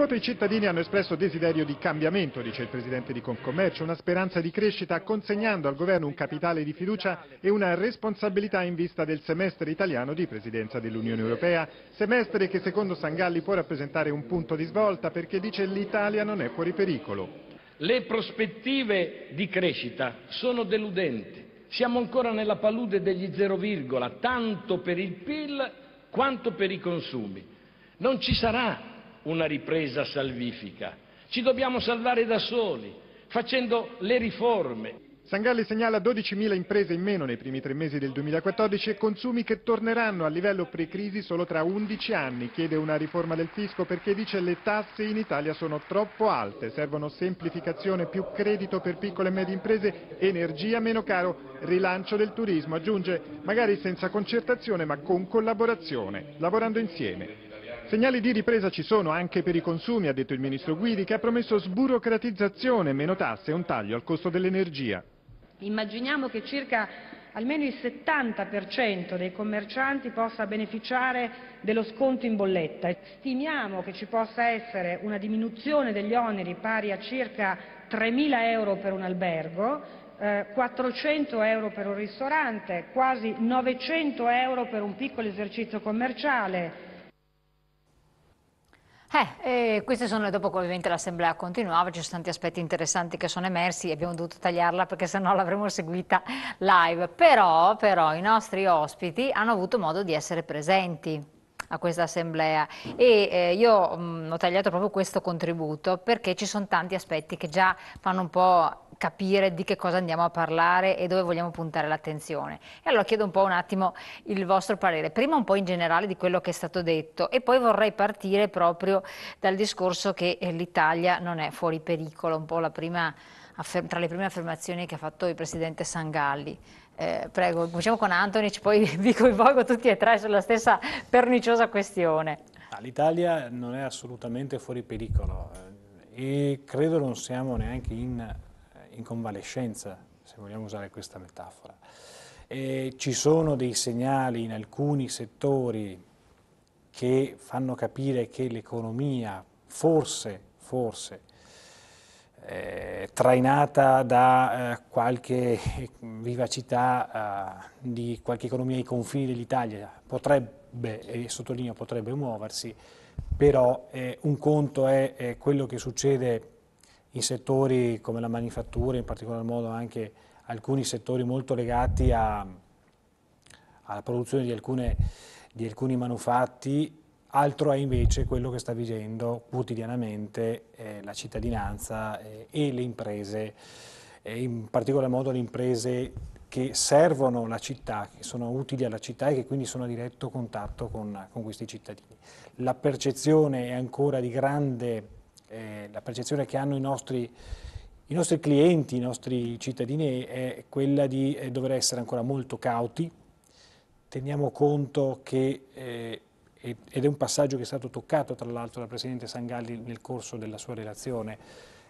Proprio i cittadini hanno espresso desiderio di cambiamento, dice il presidente di Concommercio, una speranza di crescita consegnando al governo un capitale di fiducia e una responsabilità in vista del semestre italiano di presidenza dell'Unione Europea, semestre che secondo Sangalli può rappresentare un punto di svolta perché dice l'Italia non è fuori pericolo. Le prospettive di crescita sono deludenti. Siamo ancora nella palude degli zero virgola, tanto per il PIL quanto per i consumi. Non ci sarà una ripresa salvifica. Ci dobbiamo salvare da soli, facendo le riforme. Sangalli segnala 12.000 imprese in meno nei primi tre mesi del 2014 e consumi che torneranno a livello pre-crisi solo tra 11 anni. Chiede una riforma del fisco perché dice le tasse in Italia sono troppo alte, servono semplificazione, più credito per piccole e medie imprese, energia meno caro, rilancio del turismo. Aggiunge magari senza concertazione ma con collaborazione, lavorando insieme. Segnali di ripresa ci sono anche per i consumi, ha detto il ministro Guidi, che ha promesso sburocratizzazione, meno tasse e un taglio al costo dell'energia. Immaginiamo che circa almeno il 70% dei commercianti possa beneficiare dello sconto in bolletta. Stimiamo che ci possa essere una diminuzione degli oneri pari a circa 3.000 euro per un albergo, 400 eh, euro per un ristorante, quasi 900 euro per un piccolo esercizio commerciale, eh, queste sono dopo che ovviamente l'assemblea continuava, ci sono tanti aspetti interessanti che sono emersi e abbiamo dovuto tagliarla perché sennò l'avremmo seguita live. Però, però i nostri ospiti hanno avuto modo di essere presenti a questa assemblea e eh, io mh, mm, ho tagliato proprio questo contributo perché ci sono tanti aspetti che già fanno un po' capire di che cosa andiamo a parlare e dove vogliamo puntare l'attenzione. E allora chiedo un po' un attimo il vostro parere, prima un po' in generale di quello che è stato detto e poi vorrei partire proprio dal discorso che eh, l'Italia non è fuori pericolo, un po' la prima tra le prime affermazioni che ha fatto il presidente Sangalli. Eh, prego, cominciamo con Antonic, poi vi coinvolgo tutti e tre sulla stessa perniciosa questione. Ah, L'Italia non è assolutamente fuori pericolo eh, e credo non siamo neanche in in convalescenza, se vogliamo usare questa metafora. E ci sono dei segnali in alcuni settori che fanno capire che l'economia forse, forse, eh, trainata da eh, qualche vivacità eh, di qualche economia ai confini dell'Italia, potrebbe, e sottolineo potrebbe muoversi, però eh, un conto è quello che succede in settori come la manifattura, in particolar modo anche alcuni settori molto legati a, alla produzione di, alcune, di alcuni manufatti, altro è invece quello che sta vivendo quotidianamente eh, la cittadinanza eh, e le imprese, eh, in particolar modo le imprese che servono la città, che sono utili alla città e che quindi sono a diretto contatto con, con questi cittadini. La percezione è ancora di grande eh, la percezione che hanno i nostri, i nostri, clienti, i nostri cittadini è quella di eh, dover essere ancora molto cauti, teniamo conto che, eh, ed è un passaggio che è stato toccato tra l'altro dal Presidente Sangalli nel corso della sua relazione,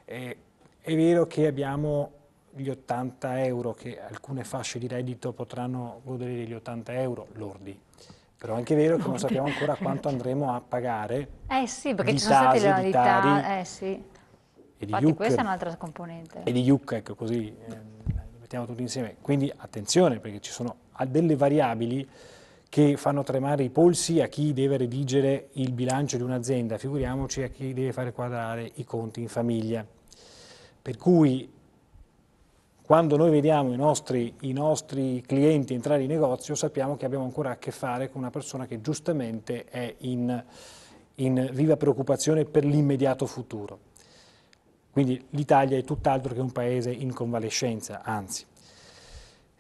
eh, è vero che abbiamo gli 80 euro, che alcune fasce di reddito potranno godere degli 80 euro lordi, però è anche vero che non sappiamo ancora quanto andremo a pagare. Eh sì, perché ci sono state le novità, eh sì. E di Infatti questa è un'altra componente. E di Yuc, ecco così, eh, li mettiamo tutti insieme. Quindi attenzione, perché ci sono delle variabili che fanno tremare i polsi a chi deve redigere il bilancio di un'azienda, figuriamoci a chi deve fare quadrare i conti in famiglia. Per cui quando noi vediamo i nostri, i nostri, clienti entrare in negozio sappiamo che abbiamo ancora a che fare con una persona che giustamente è in, in viva preoccupazione per l'immediato futuro. Quindi l'Italia è tutt'altro che un paese in convalescenza, anzi.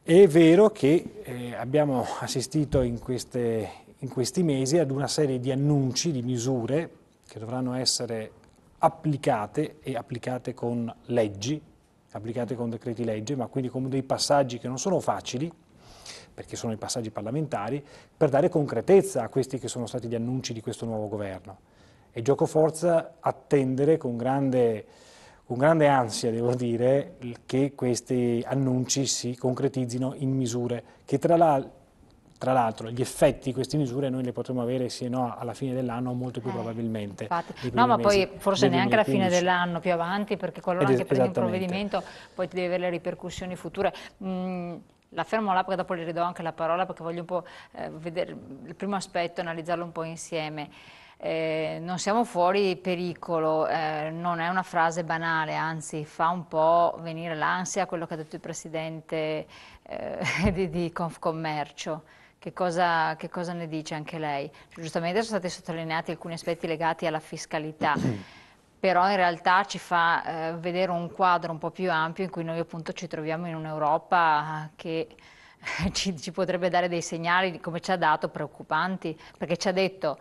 È vero che eh, abbiamo assistito in, queste, in questi mesi ad una serie di annunci, di misure che dovranno essere applicate e applicate con leggi, applicate con decreti legge, ma quindi con dei passaggi che non sono facili, perché sono i passaggi parlamentari, per dare concretezza a questi che sono stati gli annunci di questo nuovo governo. E gioco forza attendere con grande, con grande ansia, devo dire, che questi annunci si concretizzino in misure che tra l'altro tra l'altro gli effetti di queste misure noi le potremo avere se no alla fine dell'anno molto più eh, probabilmente. no, ma poi forse neanche alla fine dell'anno, più avanti, perché qualora Ed anche prendi un provvedimento poi ti devi avere le ripercussioni future. Mm, la fermo là perché dopo le ridò anche la parola perché voglio un po' eh, vedere il primo aspetto, analizzarlo un po' insieme. Eh, non siamo fuori pericolo, eh, non è una frase banale, anzi fa un po' venire l'ansia quello che ha detto il Presidente eh, di, di Confcommercio. Che cosa, che cosa, ne dice anche lei? Cioè, giustamente sono stati sottolineati alcuni aspetti legati alla fiscalità, però in realtà ci fa eh, vedere un quadro un po' più ampio in cui noi appunto ci troviamo in un'Europa che ci, ci potrebbe dare dei segnali, come ci ha dato, preoccupanti, perché ci ha detto,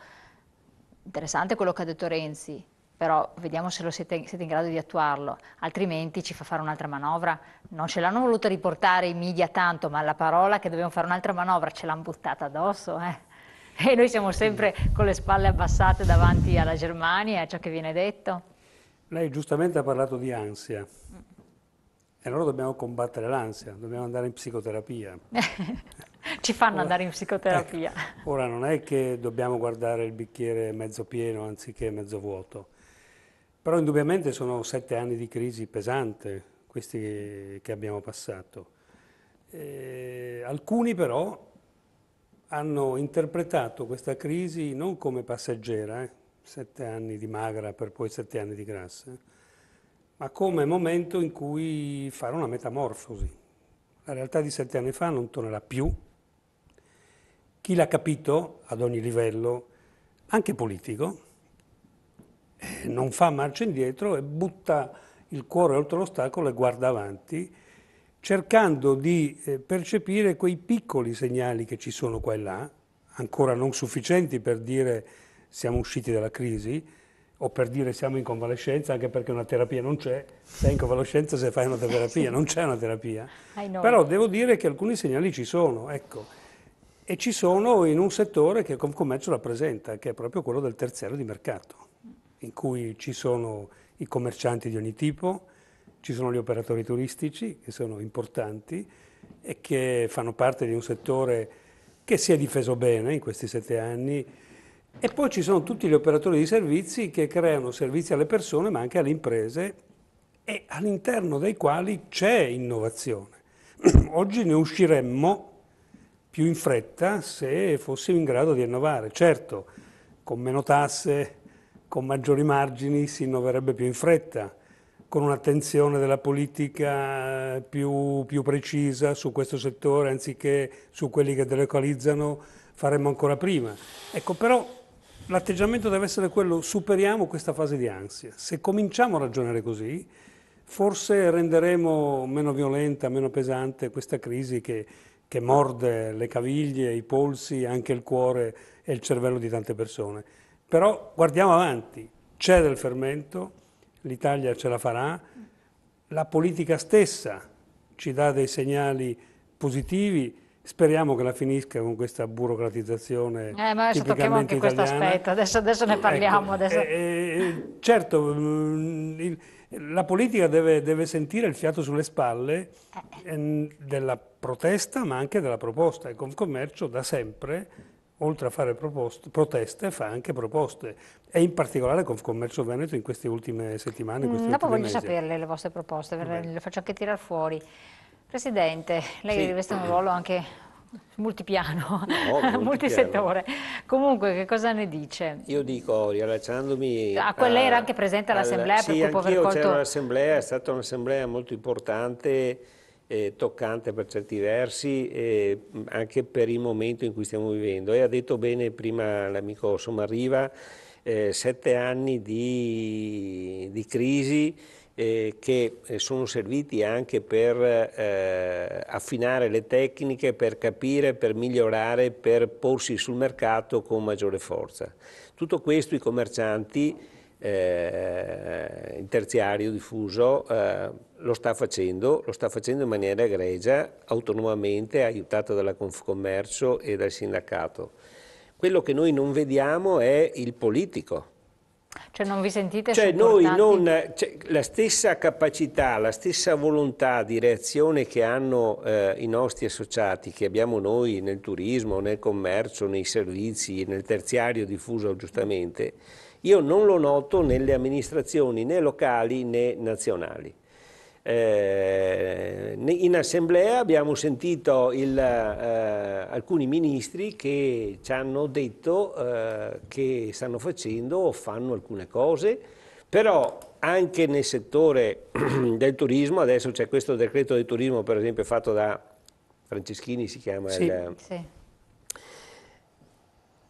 interessante quello che ha detto Renzi, però vediamo se siete, siete, in grado di attuarlo, altrimenti ci fa fare un'altra manovra. Non ce l'hanno voluta riportare i media tanto, ma la parola che dobbiamo fare un'altra manovra ce l'hanno buttata addosso. Eh? E noi siamo sempre con le spalle abbassate davanti alla Germania, e a ciò che viene detto. Lei giustamente ha parlato di ansia. E allora dobbiamo combattere l'ansia, dobbiamo andare in psicoterapia. Ci fanno ora, andare in psicoterapia. Eh, ora non è che dobbiamo guardare il bicchiere mezzo pieno anziché mezzo vuoto però indubbiamente sono sette anni di crisi pesante, questi che abbiamo passato. Eh, alcuni però hanno interpretato questa crisi non come passeggera, eh, sette anni di magra per poi sette anni di grassa, ma come momento in cui fare una metamorfosi. La realtà di sette anni fa non tornerà più. Chi l'ha capito ad ogni livello, anche politico, eh, non fa marcia indietro e butta il cuore oltre l'ostacolo e guarda avanti, cercando di eh, percepire quei piccoli segnali che ci sono qua e là, ancora non sufficienti per dire siamo usciti dalla crisi o per dire siamo in convalescenza, anche perché una terapia non c'è, sei in convalescenza se fai una terapia, non c'è una terapia. Però devo dire che alcuni segnali ci sono, ecco, e ci sono in un settore che Confcommercio rappresenta, che è proprio quello del terziario di mercato in cui ci sono i commercianti di ogni tipo, ci sono gli operatori turistici che sono importanti e che fanno parte di un settore che si è difeso bene in questi sette anni e poi ci sono tutti gli operatori di servizi che creano servizi alle persone ma anche alle imprese e all'interno dei quali c'è innovazione. Oggi ne usciremmo più in fretta se fossimo in grado di innovare, certo con meno tasse, con maggiori margini si innoverebbe più in fretta, con un'attenzione della politica eh, più, più, precisa su questo settore anziché su quelli che delocalizzano faremmo ancora prima. Ecco però l'atteggiamento deve essere quello superiamo questa fase di ansia. Se cominciamo a ragionare così forse renderemo meno violenta, meno pesante questa crisi che, che morde le caviglie, i polsi, anche il cuore e il cervello di tante persone. Però guardiamo avanti, c'è del fermento, l'Italia ce la farà, la politica stessa ci dà dei segnali positivi, Speriamo che la finisca con questa burocratizzazione. Eh, ma adesso tocchiamo anche questo aspetto, adesso, adesso ne ecco, parliamo. Ecco, adesso. Eh, certo, mm, la politica deve, deve, sentire il fiato sulle spalle eh. ehm, della protesta ma anche della proposta. E commercio da sempre oltre a fare proposte, proteste, fa anche proposte, e in particolare con Commercio Veneto in queste ultime settimane. Mm, questi dopo voglio mesi. saperle le vostre proposte, Beh. le faccio anche tirare fuori. Presidente, lei sì. riveste un ruolo anche multipiano, no, multisettore. Comunque, che cosa ne dice? Io dico, riallacciandomi... A quella lei era anche presente all'assemblea? per sì, anch'io colto... c'ero all'assemblea, è stata un'assemblea molto importante eh, toccante per certi versi, eh, anche per il momento in cui stiamo vivendo. E ha detto bene prima l'amico Somariva, eh, sette anni di, di crisi eh, che sono serviti anche per eh, affinare le tecniche, per capire, per migliorare, per porsi sul mercato con maggiore forza. Tutto questo i commercianti eh, il terziario diffuso eh, lo sta facendo, lo sta facendo in maniera egregia, autonomamente, aiutato dalla Confcommercio e dal sindacato. Quello che noi non vediamo è il politico. Cioè non vi sentite cioè noi non, cioè, La stessa capacità, la stessa volontà di reazione che hanno eh, i nostri associati, che abbiamo noi nel turismo, nel commercio, nei servizi, nel terziario diffuso giustamente, io non lo noto nelle amministrazioni né locali né nazionali. Eh, in assemblea abbiamo sentito il, eh, alcuni ministri che ci hanno detto eh, che stanno facendo o fanno alcune cose, però anche nel settore del turismo, adesso c'è questo decreto del turismo per esempio fatto da Franceschini si chiama sì, il, sì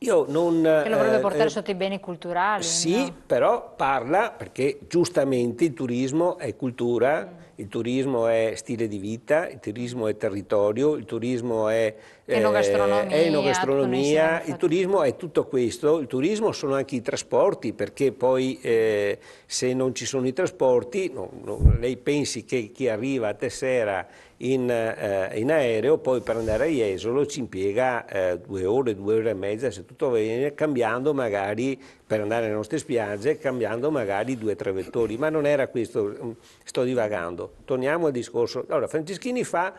io non, che lo vorrebbe eh, portare eh, sotto i beni culturali. Sì, no? però parla, perché giustamente il turismo è cultura, mm. il turismo è stile di vita, il turismo è territorio, il turismo è enogastronomia, eh, enogastronomia il turismo è tutto questo, il turismo sono anche i trasporti, perché poi eh, se non ci sono i trasporti, no, no, lei pensi che chi arriva a Tessera in, eh, in, aereo, poi per andare a Jesolo ci impiega eh, due ore, due ore e mezza, se tutto va bene, cambiando magari, per andare alle nostre spiagge, cambiando magari due o tre vettori, ma non era questo, mm, sto divagando. Torniamo al discorso. Allora, Franceschini fa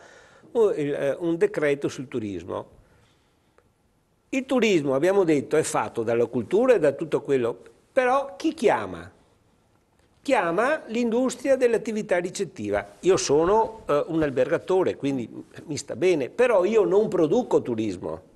un, uh, eh, un decreto sul turismo. Il turismo, abbiamo detto, è fatto dalla cultura e da tutto quello, però chi chiama? chiama l'industria dell'attività ricettiva. Io sono eh, un albergatore, quindi mi sta bene, però io non produco turismo.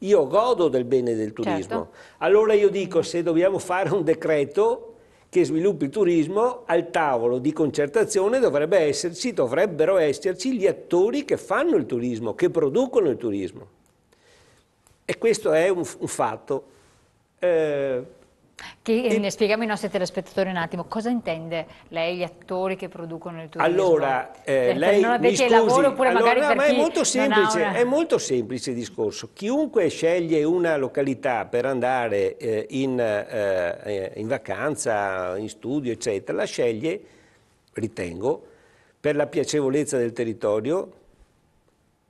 Io godo del bene del certo. turismo. Certo. Allora io dico, se dobbiamo fare un decreto che sviluppi il turismo, al tavolo di concertazione dovrebbe esserci, dovrebbero esserci gli attori che fanno il turismo, che producono il turismo. E questo è un, un fatto. Eh, che, e... Ne spieghiamo ai nostri telespettatori un attimo, cosa intende lei, gli attori che producono il turismo? Allora, eh, eh lei, non mi scusi, lavoro, allora, magari ma è molto semplice, una... è molto semplice il discorso. Chiunque sceglie una località per andare eh, in, eh, in vacanza, in studio, eccetera, la sceglie, ritengo, per la piacevolezza del territorio,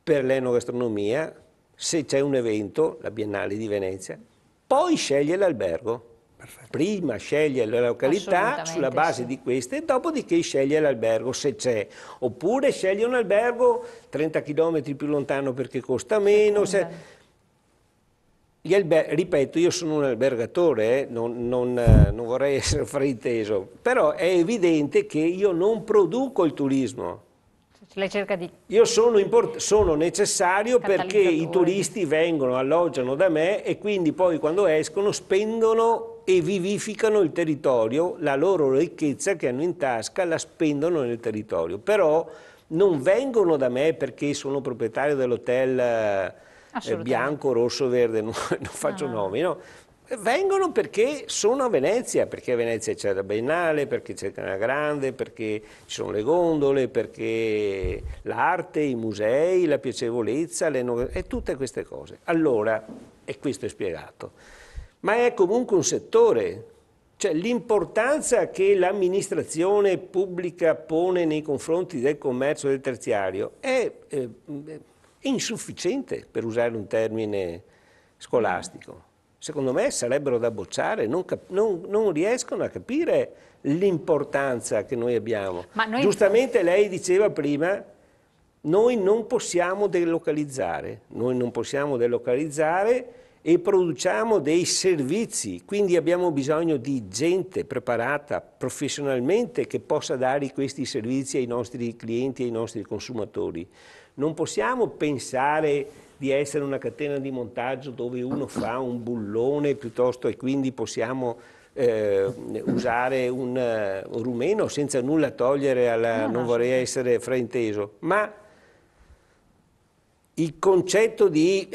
per l'enogastronomia, se c'è un evento, la Biennale di Venezia, poi sceglie l'albergo Perfetto. Prima sceglie la località sulla base sì. di queste e dopodiché sceglie l'albergo se c'è. Oppure sceglie un albergo 30 km più lontano perché costa meno. Se... ripeto, io sono un albergatore, eh? non, non, non vorrei essere frainteso, però è evidente che io non produco il turismo. Cioè, di... Io sono, sono necessario perché i turisti vengono, alloggiano da me e quindi poi quando escono spendono e vivificano il territorio, la loro ricchezza che hanno in tasca la spendono nel territorio. Però non vengono da me perché sono proprietario dell'hotel eh, bianco, rosso, verde, non, non faccio ah. nomi, no? Vengono perché sono a Venezia, perché a Venezia c'è la Biennale, perché c'è la Grande, perché ci sono le gondole, perché l'arte, i musei, la piacevolezza, e tutte queste cose. Allora, e questo è spiegato ma è comunque un settore. Cioè l'importanza che l'amministrazione pubblica pone nei confronti del commercio del terziario è, eh, è insufficiente, per usare un termine scolastico. Secondo me sarebbero da bocciare, non, non, non riescono a capire l'importanza che noi abbiamo. Noi... Giustamente lei diceva prima, noi non possiamo delocalizzare, noi non possiamo delocalizzare e produciamo dei servizi, quindi abbiamo bisogno di gente preparata professionalmente che possa dare questi servizi ai nostri clienti ai nostri consumatori. Non possiamo pensare di essere una catena di montaggio dove uno fa un bullone piuttosto e quindi possiamo eh, usare un, rumeno senza nulla togliere alla, no, no, non vorrei essere frainteso, ma il concetto di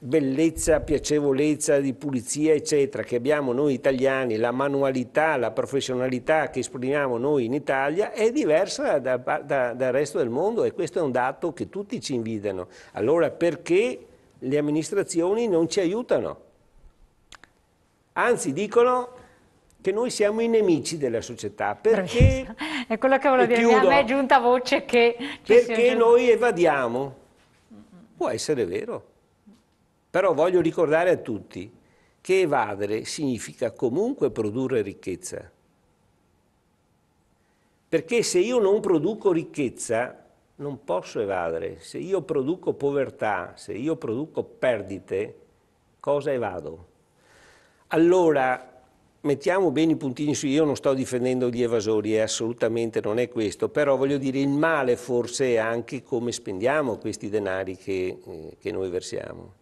bellezza, piacevolezza, di pulizia, eccetera, che abbiamo noi italiani, la manualità, la professionalità che esprimiamo noi in Italia è diversa da, da, dal resto del mondo e questo è un dato che tutti ci invidiano. Allora perché le amministrazioni non ci aiutano? Anzi dicono che noi siamo i nemici della società perché... È quello che volevo dire, a me è giunta voce che... Ci Perché noi evadiamo. Può essere vero però voglio ricordare a tutti che evadere significa comunque produrre ricchezza. Perché se io non produco ricchezza, non posso evadere. Se io produco povertà, se io produco perdite, cosa evado? Allora, mettiamo bene i puntini su, io non sto difendendo gli evasori, eh, assolutamente non è questo, però voglio dire il male forse è anche come spendiamo questi denari che, eh, che noi versiamo.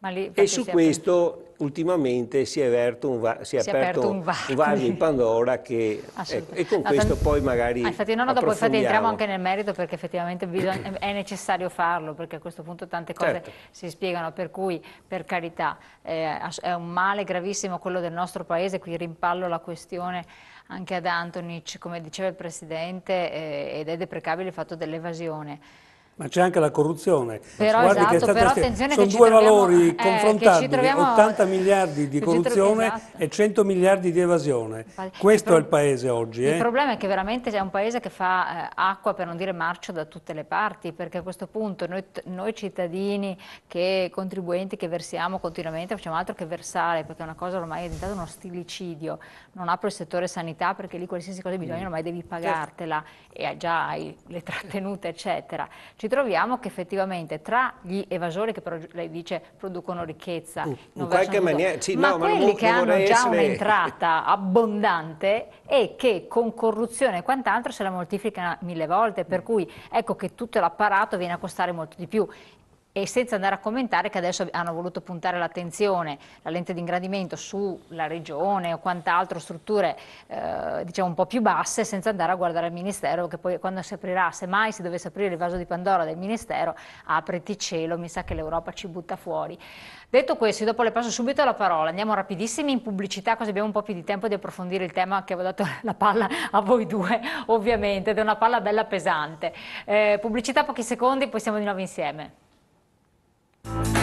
Lì, e su questo ultimamente si è, aperto un, va- si è si aperto aperto un, va- un vaso di Pandora che, ecco, e con no, questo t- poi magari ah, infatti no, no dopo infatti entriamo anche nel merito perché effettivamente bisogna, è necessario farlo perché a questo punto tante cose certo. si spiegano per cui per carità eh, è un male gravissimo quello del nostro paese qui rimpallo la questione anche ad Antonic come diceva il Presidente eh, ed è deprecabile il fatto dell'evasione ma c'è anche la corruzione. Però, Guardi esatto, stata, però attenzione sono due valori eh, confrontabili, troviamo, 80 miliardi di corruzione esatto. e 100 miliardi di evasione. Infatti, Questo il è il paese oggi. Il eh. problema è che veramente è un paese che fa eh, acqua, per non dire marcio, da tutte le parti, perché a questo punto noi, noi cittadini, che contribuenti che versiamo continuamente, facciamo altro che versare, perché è una cosa ormai è diventata uno stilicidio. Non apro il settore sanità perché lì qualsiasi cosa bisogna bisogno mm. ormai devi certo. pagartela e già hai le trattenute, eccetera. Ci troviamo che effettivamente tra gli evasori che però lei dice producono ricchezza, uh, in qualche maniera, sì, ma no, quelli ma che hanno già un'entrata abbondante e che con corruzione e quant'altro se la moltiplicano mille volte, per mm. cui ecco che tutto l'apparato viene a costare molto di più e senza andare a commentare che adesso hanno voluto puntare l'attenzione, la lente di ingrandimento sulla regione o quant'altro, strutture eh, diciamo un po' più basse, senza andare a guardare il Ministero, che poi quando si aprirà, se mai si dovesse aprire il vaso di Pandora del Ministero, apriti cielo, mi sa che l'Europa ci butta fuori. Detto questo, dopo le passo subito la parola, andiamo rapidissimi in pubblicità, così abbiamo un po' più di tempo di approfondire il tema che avevo dato la palla a voi due, ovviamente, ed è una palla bella pesante. Eh, pubblicità pochi secondi, poi siamo di nuovo insieme. Thank you.